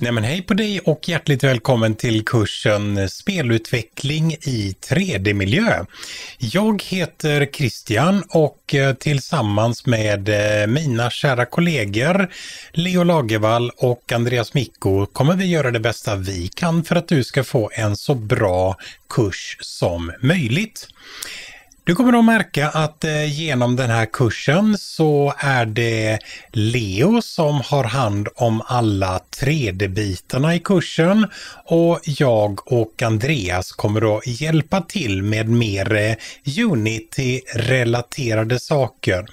Nej men hej på dig och hjärtligt välkommen till kursen Spelutveckling i 3D-miljö. Jag heter Christian och eh, tillsammans med eh, mina kära kollegor Leo Lagervall och Andreas Mikko kommer vi göra det bästa vi kan för att du ska få en så bra kurs som möjligt. Du kommer att märka att eh, genom den här kursen så är det Leo som har hand om alla 3D-bitarna i kursen och jag och Andreas kommer att hjälpa till med mer eh, Unity-relaterade saker.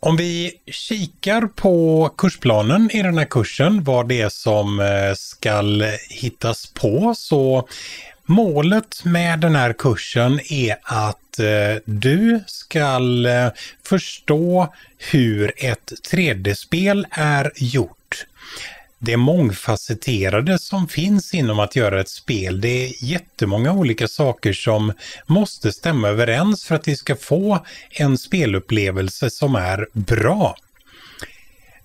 Om vi kikar på kursplanen i den här kursen, vad det är som eh, skall hittas på, så Målet med den här kursen är att eh, du ska eh, förstå hur ett 3D-spel är gjort. Det mångfacetterade som finns inom att göra ett spel, det är jättemånga olika saker som måste stämma överens för att vi ska få en spelupplevelse som är bra.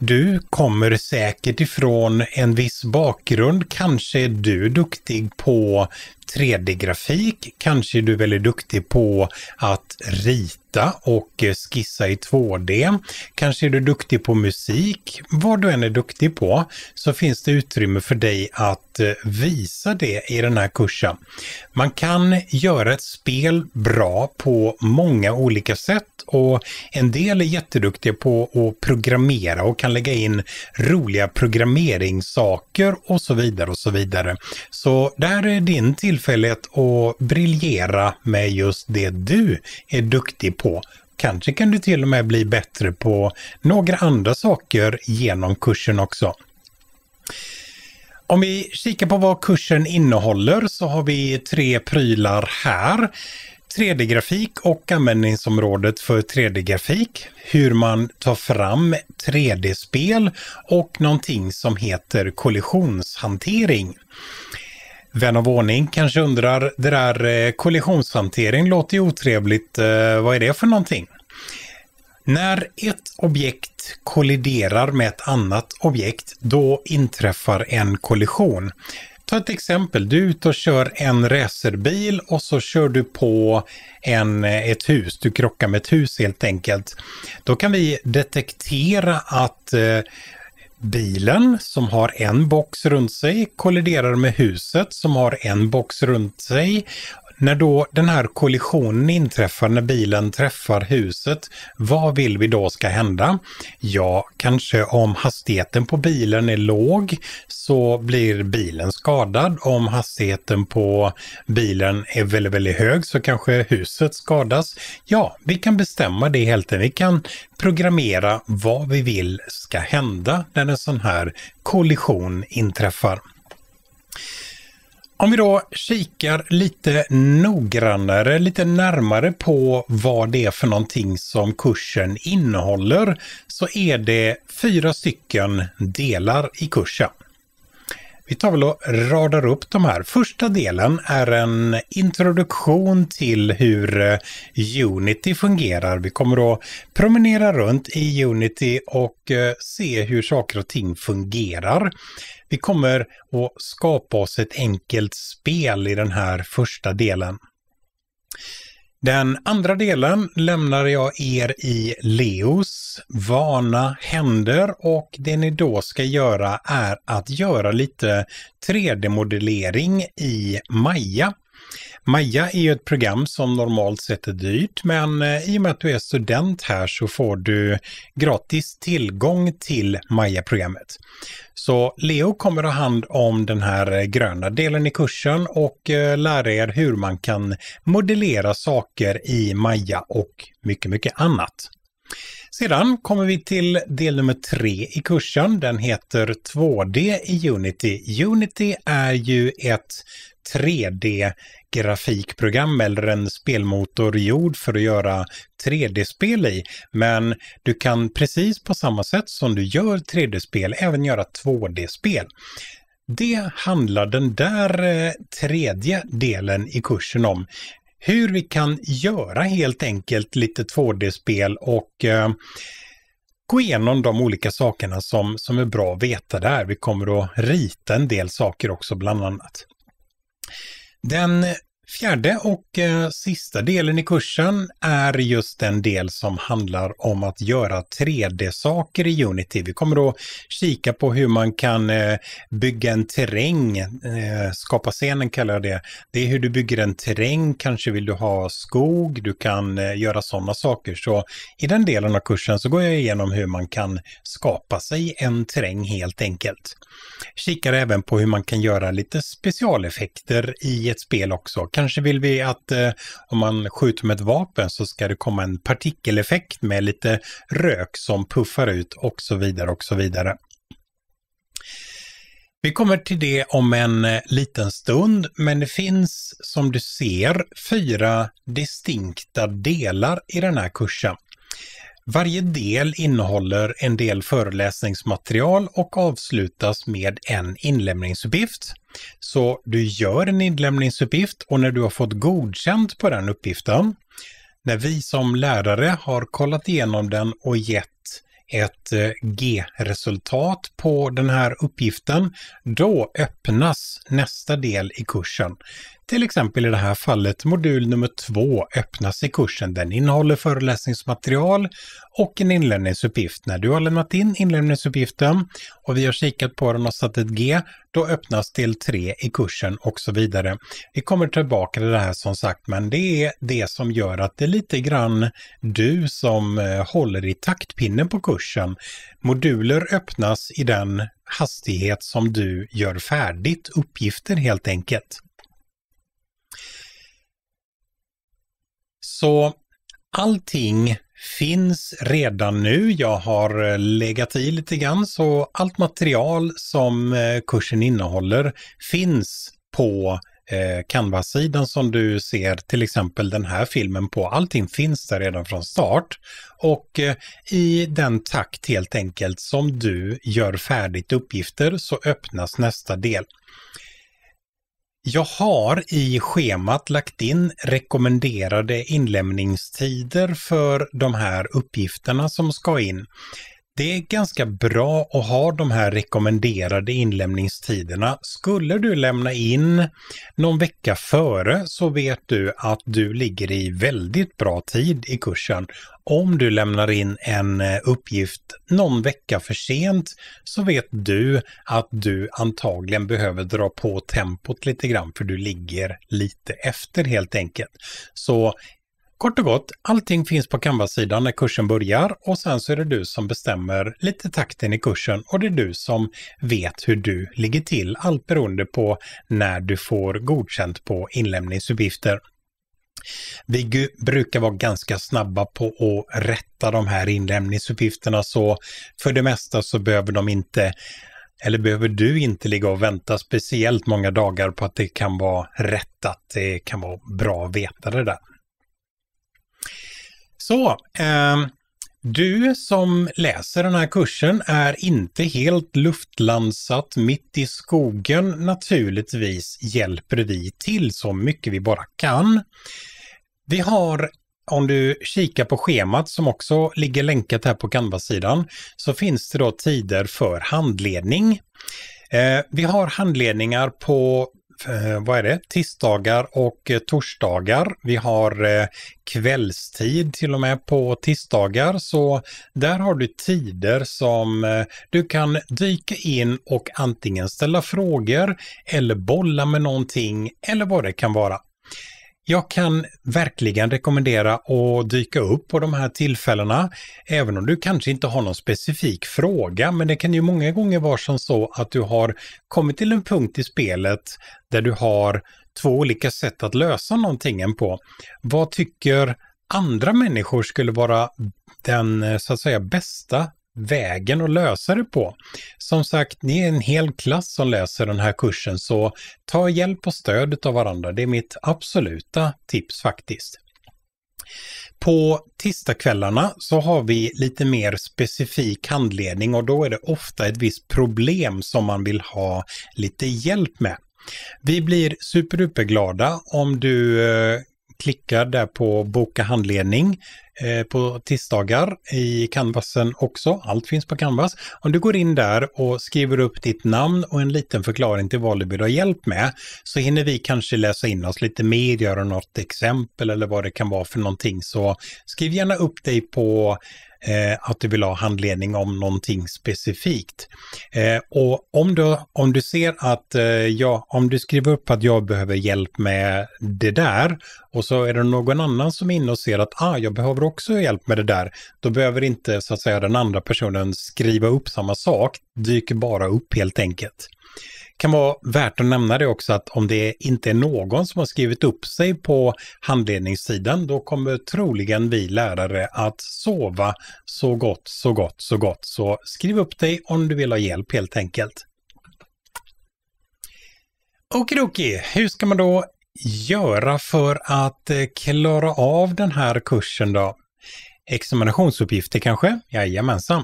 Du kommer säkert ifrån en viss bakgrund. Kanske är du duktig på 3D-grafik. Kanske är du väldigt duktig på att rita rita och eh, skissa i 2D. Kanske är du duktig på musik. Vad du än är duktig på så finns det utrymme för dig att eh, visa det i den här kursen. Man kan göra ett spel bra på många olika sätt och en del är jätteduktiga på att programmera och kan lägga in roliga programmeringssaker och så vidare och så vidare. Så där är din tillfällighet att briljera med just det du är duktig på på. Kanske kan du till och med bli bättre på några andra saker genom kursen också. Om vi kikar på vad kursen innehåller så har vi tre prylar här. 3D-grafik och användningsområdet för 3D-grafik, hur man tar fram 3D-spel och någonting som heter kollisionshantering. Vän av ordning kanske undrar, det där eh, kollisionshantering låter ju otrevligt. Eh, vad är det för någonting? När ett objekt kolliderar med ett annat objekt, då inträffar en kollision. Ta ett exempel, du är ute och kör en racerbil och så kör du på en, eh, ett hus, du krockar med ett hus helt enkelt. Då kan vi detektera att Bilen som har en box runt sig kolliderar med huset som har en box runt sig. När då den här kollisionen inträffar, när bilen träffar huset, vad vill vi då ska hända? Ja, kanske om hastigheten på bilen är låg så blir bilen skadad. Om hastigheten på bilen är väldigt, väldigt hög så kanske huset skadas. Ja, vi kan bestämma det helt enkelt. Vi kan programmera vad vi vill ska hända när en sån här kollision inträffar. Om vi då kikar lite noggrannare, lite närmare på vad det är för någonting som kursen innehåller så är det fyra stycken delar i kursen. Vi tar väl och radar upp de här. Första delen är en introduktion till hur eh, Unity fungerar. Vi kommer att promenera runt i Unity och eh, se hur saker och ting fungerar. Vi kommer att skapa oss ett enkelt spel i den här första delen. Den andra delen lämnar jag er i Leos vana händer och det ni då ska göra är att göra lite 3D-modellering i Maja. Maja är ju ett program som normalt sett är dyrt, men eh, i och med att du är student här så får du gratis tillgång till Maja-programmet. Så Leo kommer att ha hand om den här eh, gröna delen i kursen och eh, lära er hur man kan modellera saker i Maja och mycket, mycket annat. Sedan kommer vi till del nummer tre i kursen. Den heter 2D i Unity. Unity är ju ett 3D-grafikprogram eller en spelmotor gjord för att göra 3D-spel i. Men du kan precis på samma sätt som du gör 3D-spel även göra 2D-spel. Det handlar den där eh, tredje delen i kursen om hur vi kan göra helt enkelt lite 2D-spel och eh, gå igenom de olika sakerna som, som är bra att veta där. Vi kommer att rita en del saker också bland annat. Den Fjärde och eh, sista delen i kursen är just den del som handlar om att göra 3D-saker i Unity. Vi kommer att kika på hur man kan eh, bygga en terräng, eh, skapa scenen kallar jag det. Det är hur du bygger en terräng, kanske vill du ha skog, du kan eh, göra sådana saker. Så i den delen av kursen så går jag igenom hur man kan skapa sig en terräng helt enkelt. Kikar även på hur man kan göra lite specialeffekter i ett spel också, kanske vill vi att eh, om man skjuter med ett vapen så ska det komma en partikeleffekt med lite rök som puffar ut och så vidare och så vidare. Vi kommer till det om en eh, liten stund, men det finns som du ser fyra distinkta delar i den här kursen. Varje del innehåller en del föreläsningsmaterial och avslutas med en inlämningsuppgift. Så du gör en inlämningsuppgift och när du har fått godkänt på den uppgiften, när vi som lärare har kollat igenom den och gett ett G-resultat på den här uppgiften, då öppnas nästa del i kursen. Till exempel i det här fallet modul nummer 2 öppnas i kursen. Den innehåller föreläsningsmaterial och en inlämningsuppgift. När du har lämnat in inlämningsuppgiften och vi har kikat på den och satt ett G, då öppnas del 3 i kursen och så vidare. Vi kommer tillbaka till det här som sagt, men det är det som gör att det är lite grann du som eh, håller i taktpinnen på kursen Moduler öppnas i den hastighet som du gör färdigt uppgifter helt enkelt. Så allting finns redan nu. Jag har eh, legat i lite grann så allt material som eh, kursen innehåller finns på eh, Canva-sidan som du ser till exempel den här filmen på. Allting finns där redan från start och eh, i den takt helt enkelt som du gör färdigt uppgifter så öppnas nästa del. Jag har i schemat lagt in rekommenderade inlämningstider för de här uppgifterna som ska in det är ganska bra att ha de här rekommenderade inlämningstiderna. Skulle du lämna in någon vecka före så vet du att du ligger i väldigt bra tid i kursen. Om du lämnar in en eh, uppgift någon vecka för sent så vet du att du antagligen behöver dra på tempot lite grann för du ligger lite efter helt enkelt. Så Kort och gott, allting finns på canvas sidan när kursen börjar och sen så är det du som bestämmer lite takten i kursen och det är du som vet hur du ligger till, allt beroende på när du får godkänt på inlämningsuppgifter. Vi brukar vara ganska snabba på att rätta de här inlämningsuppgifterna så för det mesta så behöver de inte eller behöver du inte ligga och vänta speciellt många dagar på att det kan vara rättat? Det kan vara bra att veta det där. Så, eh, du som läser den här kursen är inte helt luftlandsatt mitt i skogen. Naturligtvis hjälper vi till så mycket vi bara kan. Vi har om du kikar på schemat som också ligger länkat här på Canva-sidan så finns det då tider för handledning. Eh, vi har handledningar på eh, vad är det, tisdagar och eh, torsdagar. Vi har eh, kvällstid till och med på tisdagar, så där har du tider som eh, du kan dyka in och antingen ställa frågor eller bolla med någonting eller vad det kan vara. Jag kan verkligen rekommendera att dyka upp på de här tillfällena, även om du kanske inte har någon specifik fråga, men det kan ju många gånger vara som så att du har kommit till en punkt i spelet där du har två olika sätt att lösa någonting på. Vad tycker andra människor skulle vara den eh, så att säga bästa vägen att lösa det på. Som sagt, ni är en hel klass som läser den här kursen så ta hjälp och stöd av varandra. Det är mitt absoluta tips faktiskt. På tisdagskvällarna så har vi lite mer specifik handledning och då är det ofta ett visst problem som man vill ha lite hjälp med. Vi blir superduperglada om du eh, klickar där på boka handledning eh, på tisdagar i Canvasen också. Allt finns på Canvas. Om du går in där och skriver upp ditt namn och en liten förklaring till vad du vill ha hjälp med så hinner vi kanske läsa in oss lite mer, göra något exempel eller vad det kan vara för någonting. Så skriv gärna upp dig på eh, att du vill ha handledning om någonting specifikt. Eh, och om du, om du ser att, ja, om du skriver upp att jag behöver hjälp med det där och så är det någon annan som är inne och ser att ah, jag behöver också hjälp med det där, då behöver inte så att säga den andra personen skriva upp samma sak, dyker bara upp helt enkelt. Kan vara värt att nämna det också att om det inte är någon som har skrivit upp sig på handledningssidan, då kommer troligen vi lärare att sova så gott, så gott, så gott. Så skriv upp dig om du vill ha hjälp helt enkelt. Okidoki, hur ska man då göra för att eh, klara av den här kursen då? Examinationsuppgifter kanske? Jajamensan.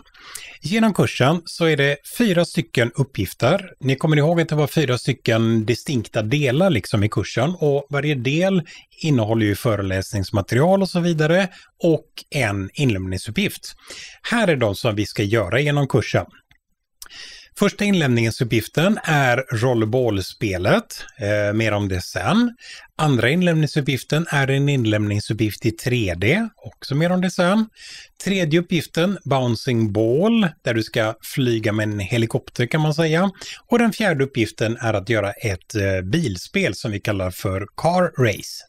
Genom kursen så är det fyra stycken uppgifter. Ni kommer ihåg att det var fyra stycken distinkta delar liksom i kursen och varje del innehåller ju föreläsningsmaterial och så vidare och en inlämningsuppgift. Här är de som vi ska göra genom kursen. Första inlämningsuppgiften är rollbollspelet, eh, mer om det sen. Andra inlämningsuppgiften är en inlämningsuppgift i 3D, också mer om det sen. Tredje uppgiften, Bouncing Ball, där du ska flyga med en helikopter kan man säga. Och den fjärde uppgiften är att göra ett eh, bilspel som vi kallar för Car Race.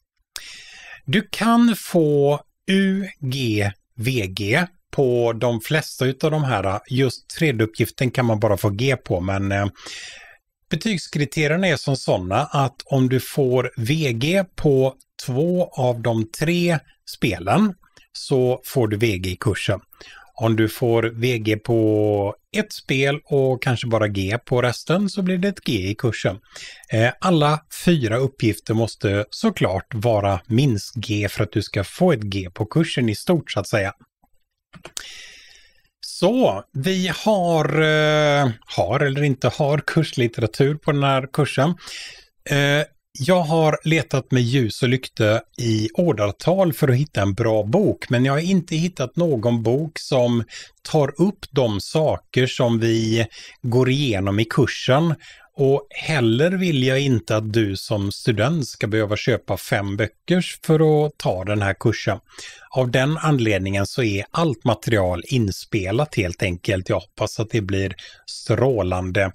Du kan få UGVG på de flesta av de här. Just 3D-uppgiften kan man bara få G på, men eh, betygskriterierna är som sådana att om du får VG på två av de tre spelen så får du VG i kursen. Om du får VG på ett spel och kanske bara G på resten så blir det ett G i kursen. Eh, alla fyra uppgifter måste såklart vara minst G för att du ska få ett G på kursen i stort så att säga. Så, vi har, eh, har eller inte har kurslitteratur på den här kursen. Eh, jag har letat med ljus och lykte i åratal för att hitta en bra bok, men jag har inte hittat någon bok som tar upp de saker som vi går igenom i kursen och heller vill jag inte att du som student ska behöva köpa fem böcker för att ta den här kursen. Av den anledningen så är allt material inspelat helt enkelt. Jag hoppas att det blir strålande.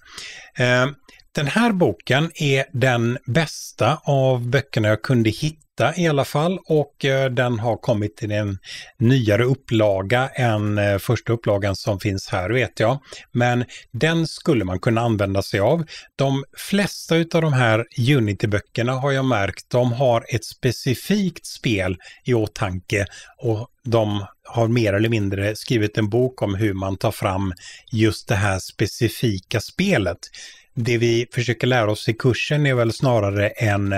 Eh, den här boken är den bästa av böckerna jag kunde hitta i alla fall och eh, den har kommit i en nyare upplaga än eh, första upplagan som finns här vet jag. Men den skulle man kunna använda sig av. De flesta av de här Unity-böckerna har jag märkt, de har ett specifikt spel i åtanke och de har mer eller mindre skrivit en bok om hur man tar fram just det här specifika spelet det vi försöker lära oss i kursen är väl snarare en,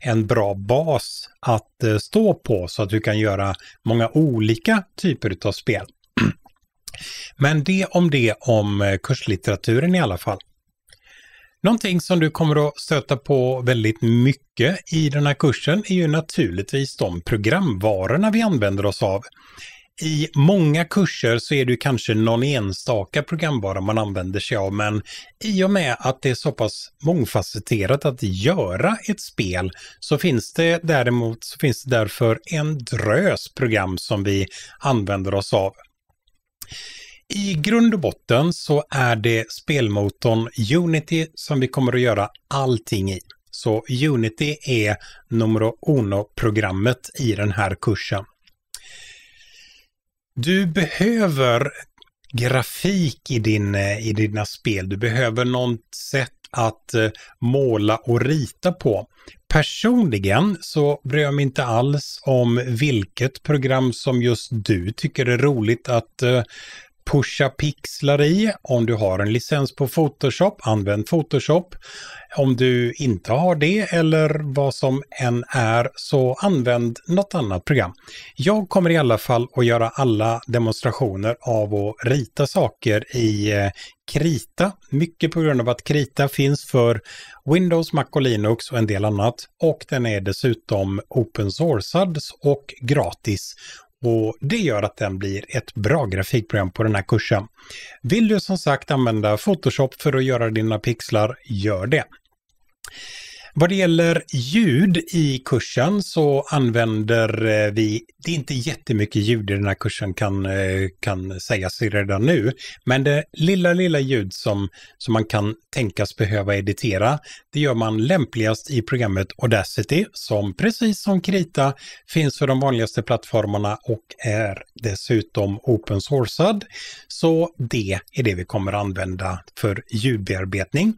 en bra bas att eh, stå på så att du kan göra många olika typer av spel. Men det om det om eh, kurslitteraturen i alla fall. Någonting som du kommer att stöta på väldigt mycket i den här kursen är ju naturligtvis de programvarorna vi använder oss av i många kurser så är det kanske någon enstaka programvara man använder sig av, men i och med att det är så pass mångfacetterat att göra ett spel så finns det däremot så finns det därför en drös program som vi använder oss av. I grund och botten så är det spelmotorn Unity som vi kommer att göra allting i. Så Unity är numero uno-programmet i den här kursen. Du behöver grafik i, din, eh, i dina spel. Du behöver något sätt att eh, måla och rita på. Personligen så bryr jag mig inte alls om vilket program som just du tycker är roligt att eh, pusha pixlar i. Om du har en licens på Photoshop, använd Photoshop. Om du inte har det eller vad som än är så använd något annat program. Jag kommer i alla fall att göra alla demonstrationer av att rita saker i eh, Krita, mycket på grund av att Krita finns för Windows, Mac och Linux och en del annat. Och den är dessutom open sourcad och gratis och det gör att den blir ett bra grafikprogram på den här kursen. Vill du som sagt använda Photoshop för att göra dina pixlar, gör det. Vad det gäller ljud i kursen så använder eh, vi, det är inte jättemycket ljud i den här kursen kan, eh, kan sägas redan nu, men det lilla, lilla ljud som, som man kan tänkas behöva editera, det gör man lämpligast i programmet Audacity som precis som Krita finns för de vanligaste plattformarna och är dessutom open sourcad. Så det är det vi kommer använda för ljudbearbetning.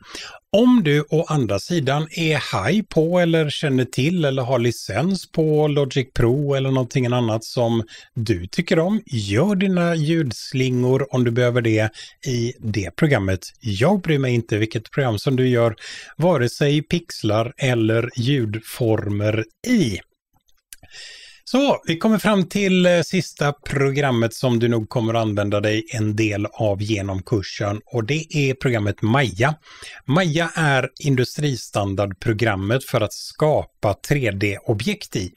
Om du å andra sidan är haj på eller känner till eller har licens på Logic Pro eller någonting annat som du tycker om, gör dina ljudslingor om du behöver det i det programmet. Jag bryr mig inte vilket program som du gör, vare sig pixlar eller ljudformer i. Så, vi kommer fram till eh, sista programmet som du nog kommer att använda dig en del av genom kursen och det är programmet Maja. Maja är industristandardprogrammet för att skapa 3D-objekt i.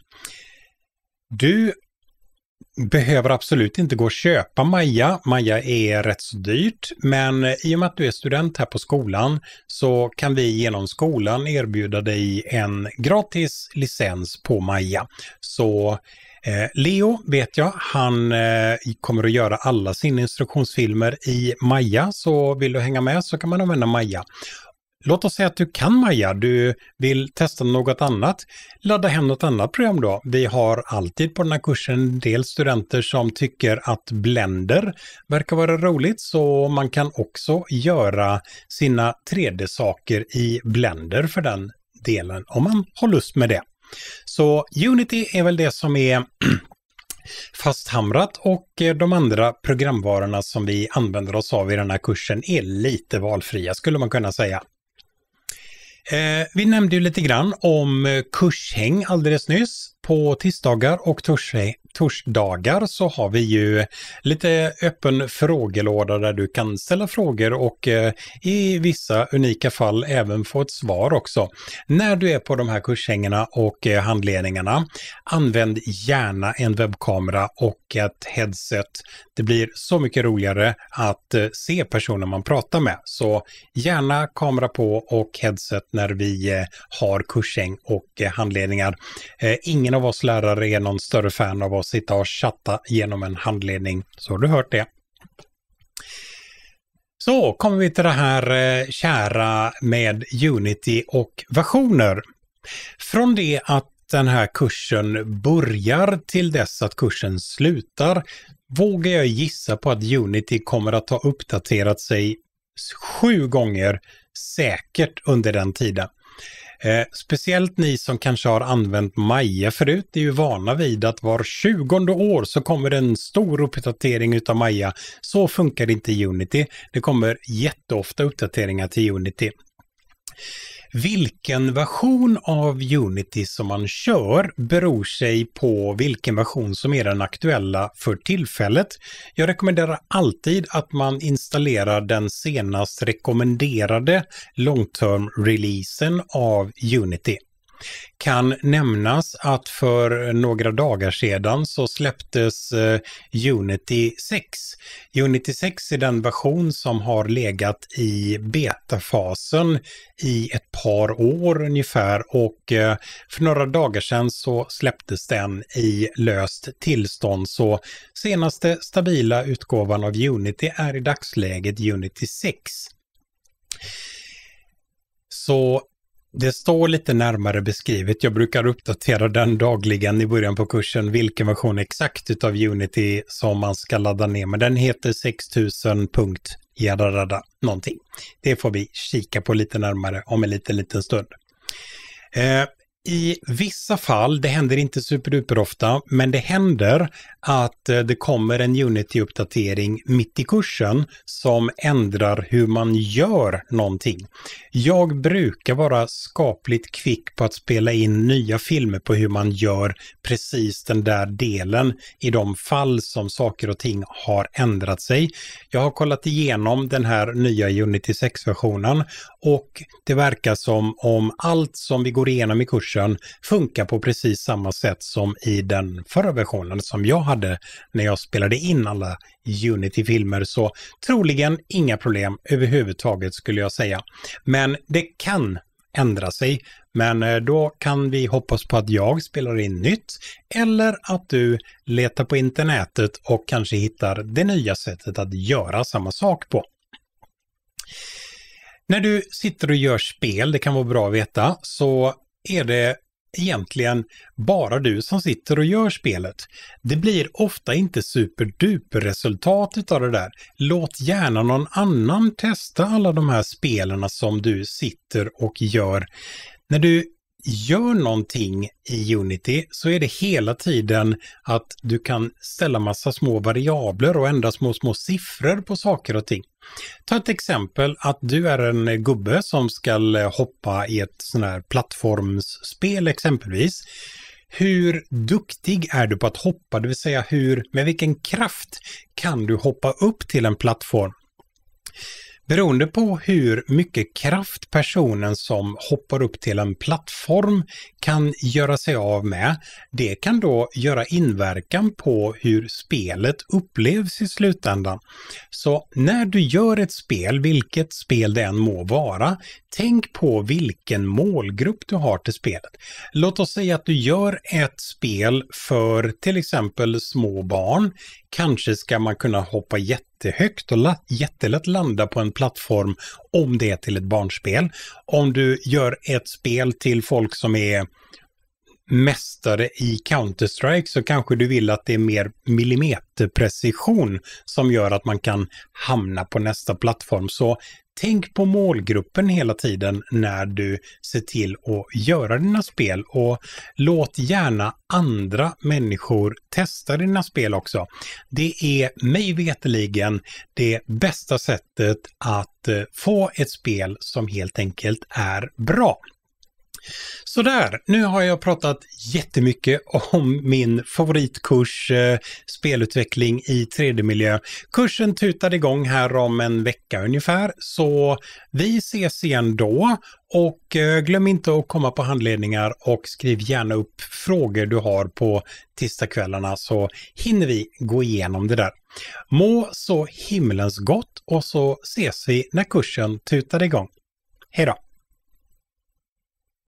Du behöver absolut inte gå och köpa Maja. Maja är rätt så dyrt, men i och med att du är student här på skolan så kan vi genom skolan erbjuda dig en gratis licens på Maja. Så eh, Leo vet jag, han eh, kommer att göra alla sina instruktionsfilmer i Maja, så vill du hänga med så kan man använda Maja. Låt oss säga att du kan Maja, du vill testa något annat. Ladda hem något annat program då. Vi har alltid på den här kursen en del studenter som tycker att Blender verkar vara roligt så man kan också göra sina 3D-saker i Blender för den delen om man har lust med det. Så Unity är väl det som är fasthamrat och eh, de andra programvarorna som vi använder oss av i den här kursen är lite valfria skulle man kunna säga. Eh, vi nämnde ju lite grann om eh, kurshäng alldeles nyss på tisdagar och torsdag, torsdagar så har vi ju lite öppen frågelåda där du kan ställa frågor och eh, i vissa unika fall även få ett svar också. När du är på de här kursängarna och eh, handledningarna, använd gärna en webbkamera och ett headset. Det blir så mycket roligare att eh, se personen man pratar med. Så gärna kamera på och headset när vi har kursäng och handledningar. Ingen av oss lärare är någon större fan av och sitta och chatta genom en handledning. Så har du hört det. Så kommer vi till det här eh, kära med Unity och versioner. Från det att den här kursen börjar till dess att kursen slutar vågar jag gissa på att Unity kommer att ha uppdaterat sig sju gånger säkert under den tiden. Eh, speciellt ni som kanske har använt Maja förut är ju vana vid att var 20 år så kommer en stor uppdatering utav Maja. Så funkar det inte i Unity. Det kommer jätteofta uppdateringar till Unity. Vilken version av Unity som man kör beror sig på vilken version som är den aktuella för tillfället. Jag rekommenderar alltid att man installerar den senast rekommenderade long-term-releasen av Unity. Kan nämnas att för några dagar sedan så släpptes eh, Unity 6. Unity 6 är den version som har legat i betafasen i ett par år ungefär och eh, för några dagar sedan så släpptes den i löst tillstånd. Så senaste stabila utgåvan av Unity är i dagsläget Unity 6. Så det står lite närmare beskrivet. Jag brukar uppdatera den dagligen i början på kursen, vilken version exakt utav Unity som man ska ladda ner. Men den heter 6000. Jadadada, någonting. Det får vi kika på lite närmare om en liten, liten stund. Eh, i vissa fall, det händer inte superduperofta, men det händer att eh, det kommer en Unity-uppdatering mitt i kursen som ändrar hur man gör någonting. Jag brukar vara skapligt kvick på att spela in nya filmer på hur man gör precis den där delen i de fall som saker och ting har ändrat sig. Jag har kollat igenom den här nya Unity 6-versionen och det verkar som om allt som vi går igenom i kursen människan funkar på precis samma sätt som i den förra versionen som jag hade när jag spelade in alla Unity-filmer. Så troligen inga problem överhuvudtaget skulle jag säga. Men det kan ändra sig. Men eh, då kan vi hoppas på att jag spelar in nytt eller att du letar på internetet och kanske hittar det nya sättet att göra samma sak på. När du sitter och gör spel, det kan vara bra att veta, så är det egentligen bara du som sitter och gör spelet. Det blir ofta inte superduper resultat av det där. Låt gärna någon annan testa alla de här spelen som du sitter och gör. När du gör någonting i Unity så är det hela tiden att du kan ställa massa små variabler och ändra små, små siffror på saker och ting. Ta ett exempel att du är en gubbe som ska eh, hoppa i ett sån här plattformsspel exempelvis. Hur duktig är du på att hoppa, det vill säga hur, med vilken kraft kan du hoppa upp till en plattform? Beroende på hur mycket kraft personen som hoppar upp till en plattform kan göra sig av med, det kan då göra inverkan på hur spelet upplevs i slutändan. Så när du gör ett spel, vilket spel det än må vara, tänk på vilken målgrupp du har till spelet. Låt oss säga att du gör ett spel för till exempel små barn. Kanske ska man kunna hoppa jätte jättehögt och la- jättelätt landa på en plattform om det är till ett barnspel. Om du gör ett spel till folk som är mästare i Counter-Strike så kanske du vill att det är mer millimeterprecision som gör att man kan hamna på nästa plattform. Så tänk på målgruppen hela tiden när du ser till att göra dina spel och låt gärna andra människor testa dina spel också. Det är mig veteligen det bästa sättet att eh, få ett spel som helt enkelt är bra. Sådär, nu har jag pratat jättemycket om min favoritkurs eh, spelutveckling i 3D-miljö. Kursen tutade igång här om en vecka ungefär, så vi ses igen då. Och eh, glöm inte att komma på handledningar och skriv gärna upp frågor du har på tisdagskvällarna så hinner vi gå igenom det där. Må så himlens gott och så ses vi när kursen tutar igång. Hej då!